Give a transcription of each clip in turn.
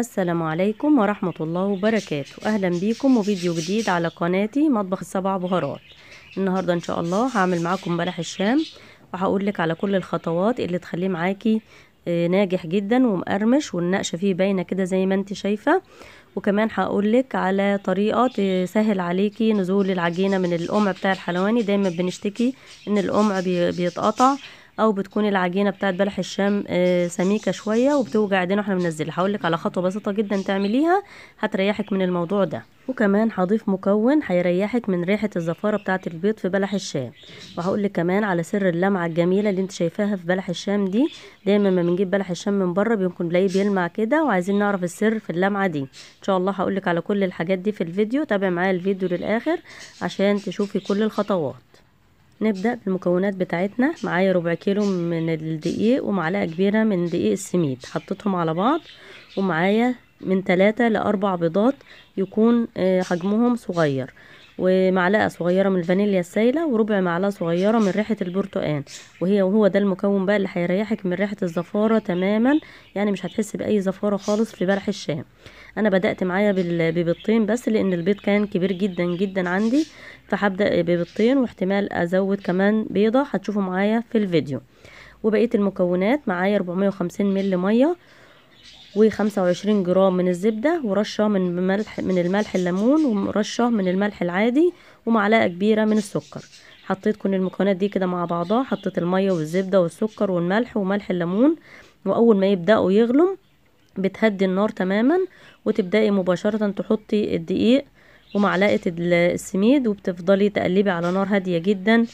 السلام عليكم ورحمة الله وبركاته أهلا بيكم وفيديو جديد على قناتي مطبخ السبع بهارات النهاردة إن شاء الله هعمل معاكم بلح الشام وهقولك على كل الخطوات اللي تخليه معاكي آه، ناجح جدا ومقرمش والنقشة فيه باينة كده زي ما انت شايفة وكمان هقولك على طريقة تسهل عليكي نزول العجينة من القمع بتاع الحلواني دايما بنشتكي ان القمع بيتقطع او بتكون العجينه بتاعت بلح الشام آه، سميكه شويه وبتوجع ايدينا واحنا بننزلها هقولك على خطوه بسيطه جدا تعمليها هتريحك من الموضوع ده وكمان هضيف مكون هيريحك من ريحه الزفاره بتاعه البيض في بلح الشام وهقولك كمان على سر اللمعه الجميله اللي انت شايفاها في بلح الشام دي دايما ما بنجيب بلح الشام من بره بيكون بلاقيه بيلمع كده وعايزين نعرف السر في اللمعه دي ان شاء الله هقولك على كل الحاجات دي في الفيديو تابع معايا الفيديو للاخر عشان تشوفي كل الخطوات نبدأ بالمكونات بتاعتنا معايا ربع كيلو من الدقيق ومعلقة كبيرة من دقيق السميد حطيتهم على بعض ومعايا من تلاتة لأربع بيضات يكون آه، حجمهم صغير ومعلقة صغيرة من الفانيليا السايلة وربع معلقة صغيرة من ريحة البرتقان وهي وهو ده المكون بقى اللي هيريحك من ريحة الزفارة تماما يعني مش هتحس بأي زفارة خالص في بلح الشام انا بدأت معايا بالبيضتين بس لان البيض كان كبير جدا جدا عندي فهبدأ ببيضتين واحتمال ازود كمان بيضة هتشوفوا معايا في الفيديو وبقية المكونات معايا 450 مل مية و25 جرام من الزبدة ورشة من ملح من الملح الليمون ورشة من الملح العادي ومعلقة كبيرة من السكر حطيت كل المكونات دي كده مع بعضها حطيت المية والزبدة والسكر والملح وملح الليمون واول ما يبدأوا يغلوا بتهدي النار تماما وتبدأي مباشرة تحطي الدقيق ومعلقة السميد وبتفضلي تقلبي على نار هادية جدا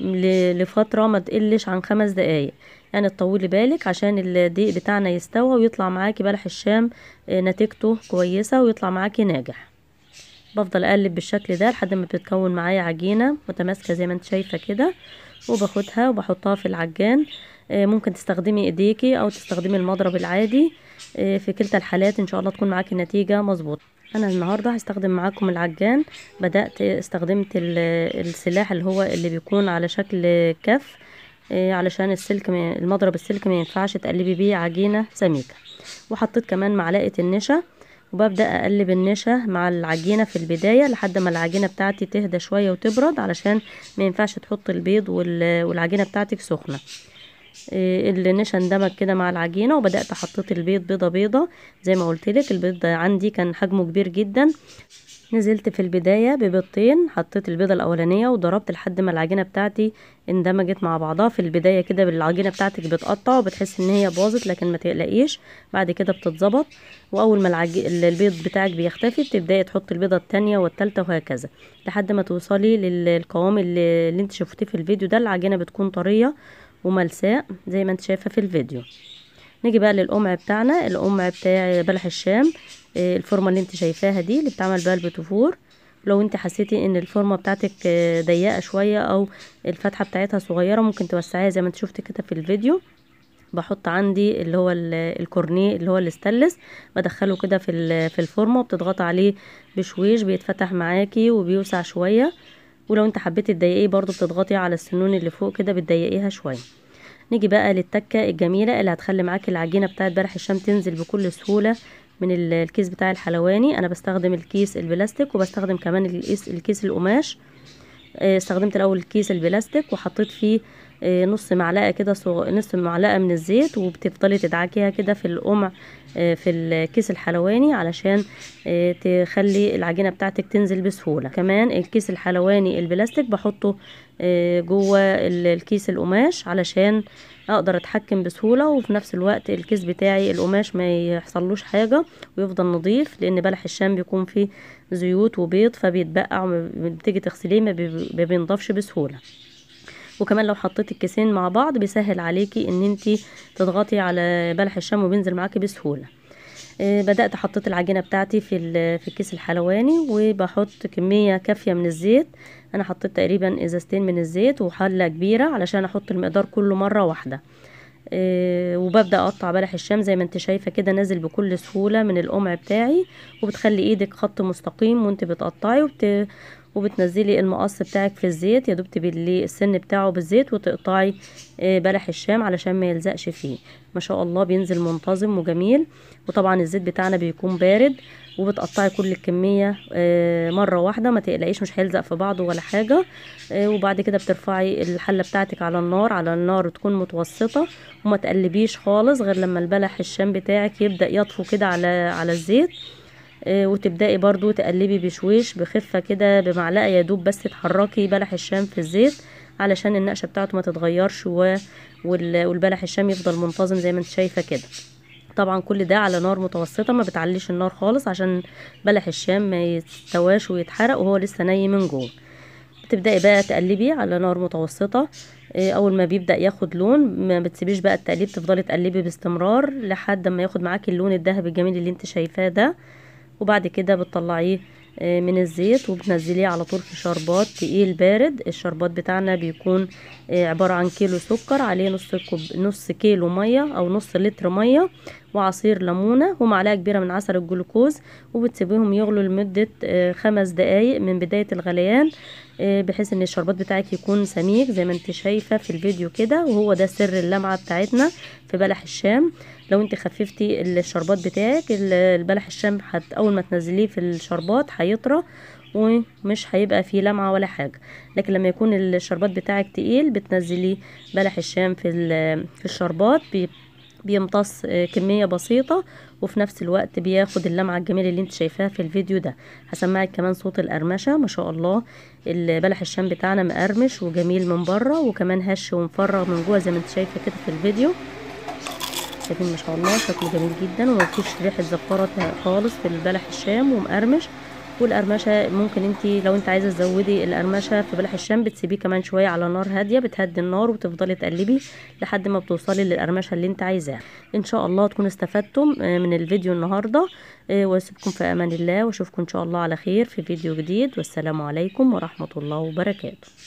لفترة ما تقلش عن خمس دقايق يعني تطولي بالك عشان الدقيق بتاعنا يستوى ويطلع معاكي بلح الشام آه، نتيجته كويسة ويطلع معاكي ناجح بفضل اقلب بالشكل ده لحد ما بتتكون معايا عجينه متماسكه زي ما انت شايفه كده وباخدها وبحطها في العجان آه، ممكن تستخدمي ايديكي او تستخدمي المضرب العادي آه، في كلتا الحالات ان شاء الله تكون معاكي النتيجه مظبوطه انا النهارده هستخدم معاكم العجان بدات استخدمت السلاح اللي هو اللي بيكون على شكل كف آه، علشان السلك المضرب السلك ما ينفعش تقلبي بيه عجينه سميكه وحطيت كمان معلقه النشا وببدأ أقلب النشا مع العجينة في البداية لحد ما العجينة بتاعتي تهدى شوية وتبرد علشان ما ينفعش تحط البيض والعجينة بتاعتي في سخنة آه، النشا اندمج كده مع العجينة وبدأت حطيت البيض بيضة بيضة زي ما قلت لك البيض عندي كان حجمه كبير جدا نزلت في البداية ببيضتين حطيت البيضة الأولانية وضربت لحد ما العجينة بتاعتي اندمجت مع بعضها في البداية كده بالعجينة بتاعتك بتقطع وبتحس ان هي باظت لكن ما تقلقيش بعد كده بتتظبط وأول ما العج... البيض بتاعك بيختفي بتبدأي تحطي البيضة التانية والتالتة وهكذا لحد ما توصلي للقوام اللي, اللي انت شفتيه في الفيديو ده العجينة بتكون طرية وملساء زي ما انت شايفة في الفيديو نيجي بقى للقمع بتاعنا القمع بتاعي بلح الشام آه، الفورمه اللي انت شايفاها دي اللي بتعمل بها البتوفور لو انت حسيتي ان الفورمه بتاعتك آه، ضيقه شويه او الفتحه بتاعتها صغيره ممكن توسعيها زي ما انت شفت كده في الفيديو بحط عندي اللي هو الكورنيه اللي هو الاستلس بدخله كده في في الفورمه وبتضغط عليه بشويش بيتفتح معاكي وبيوسع شويه ولو انت حبيتي تضيقيه برضو بتضغطي على السنون اللي فوق كده بتضيقيها شويه نيجي بقى للتكه الجميله اللي هتخلي معاكي العجينه بتاعت برح الشام تنزل بكل سهوله من الكيس بتاع الحلواني انا بستخدم الكيس البلاستيك وبستخدم كمان الكيس القماش آه، استخدمت الاول كيس البلاستيك وحطيت فيه آه، نص معلقه كده نص معلقه من الزيت وبتفضلي تدعكيها كده في القمع آه، في الكيس الحلواني علشان تخلي العجينه بتاعتك تنزل بسهوله كمان الكيس الحلواني البلاستيك بحطه جوه الكيس القماش علشان اقدر اتحكم بسهوله وفي نفس الوقت الكيس بتاعي القماش ما يحصلوش حاجه ويفضل نظيف لان بلح الشام بيكون فيه زيوت وبيض فبيتبقع بتيجي تغسليه ما بينضفش بسهوله وكمان لو حطيت الكيسين مع بعض بيسهل عليكي ان انتي تضغطي على بلح الشام وبينزل معاكي بسهوله آه، بدأت حطيت العجينة بتاعتي في, في الكيس الحلواني وبحط كمية كافية من الزيت انا حطيت تقريبا ازازتين من الزيت وحلة كبيرة علشان احط المقدار كله مرة واحدة آه، وببدا اقطع بلح الشام زي ما انت شايفه كده نازل بكل سهوله من القمع بتاعي وبتخلي ايدك خط مستقيم وانت بتقطعي وبت... وبتنزلي المقص بتاعك في الزيت يا دوب تبلي السن بتاعه بالزيت وتقطعي آه، بلح الشام علشان ما يلزقش فيه ما شاء الله بينزل منتظم وجميل وطبعا الزيت بتاعنا بيكون بارد وبتقطعي كل الكميه آه، مره واحده ما تقلقيش مش هيلزق في بعضه ولا حاجه آه، وبعد كده بترفعي الحله بتاعتك على النار على النار تكون متوسطه وما تقلبيش خالص غير لما البلح الشام بتاعك يبدا يطفو كده على على الزيت آه، وتبدأي برضو تقلبي بشويش بخفة كده بمعلقة يدوب بس تحركي بلح الشام في الزيت علشان النقشة بتاعته ما تتغيرش والبلح الشام يفضل منتظم زي ما انت شايفة كده طبعا كل ده على نار متوسطة ما بتعليش النار خالص عشان بلح الشام ما يستواش ويتحرق وهو لسه ني من جوه تبدأي بقى تقلبي على نار متوسطة آه، اول ما بيبدأ ياخد لون ما بتسيبيش بقى التقليب تفضلي تقلبي باستمرار لحد ما ياخد معاكي اللون الذهبي الجميل اللي انت شايفاه ده وبعد كده بتطلعيه آه، من الزيت وبتنزليه على طول في شربات تقيل بارد الشربات بتاعنا بيكون آه، عبارة عن كيلو سكر عليه نص كوب نص كيلو مية او نص لتر مية وعصير ليمونة ومعلقة كبيرة من عسل الجلوكوز وبتسيبيهم يغلوا لمدة آه، خمس دقايق من بداية الغليان آه، بحيث ان الشربات بتاعك يكون سميك زي ما انت شايفة في الفيديو كده وهو ده سر اللمعة بتاعتنا في بلح الشام لو انت خففتي الشربات بتاعك البلح الشام حت اول ما تنزليه في الشربات هيطرى ومش هيبقى فيه لمعة ولا حاجة لكن لما يكون الشربات بتاعك تقيل بتنزلي بلح الشام في, في الشربات بيمتص آه، كمية بسيطة وفي نفس الوقت بياخد اللمعة الجميلة اللي انت شايفاها في الفيديو ده هسمعك كمان صوت القرمشة ما شاء الله البلح الشام بتاعنا مقرمش وجميل من بره وكمان هش ومفرغ من جوه زي ما انت شايفة كده في الفيديو شايفين ما شاء الله شكله جميل جدا ومفيش ريحة زفارة خالص في البلح الشام ومقرمش والقرمشه ممكن انت لو انت عايزه تزودي القرمشه في بلح الشام بتسيبيه كمان شويه على نار هاديه بتهدي النار وتفضلي تقلبي لحد ما بتوصلي للقرمشه اللي انت عايزاها ان شاء الله تكونوا استفدتم من الفيديو النهارده إيه، واسيبكم في امان الله واشوفكم ان شاء الله على خير في فيديو جديد والسلام عليكم ورحمه الله وبركاته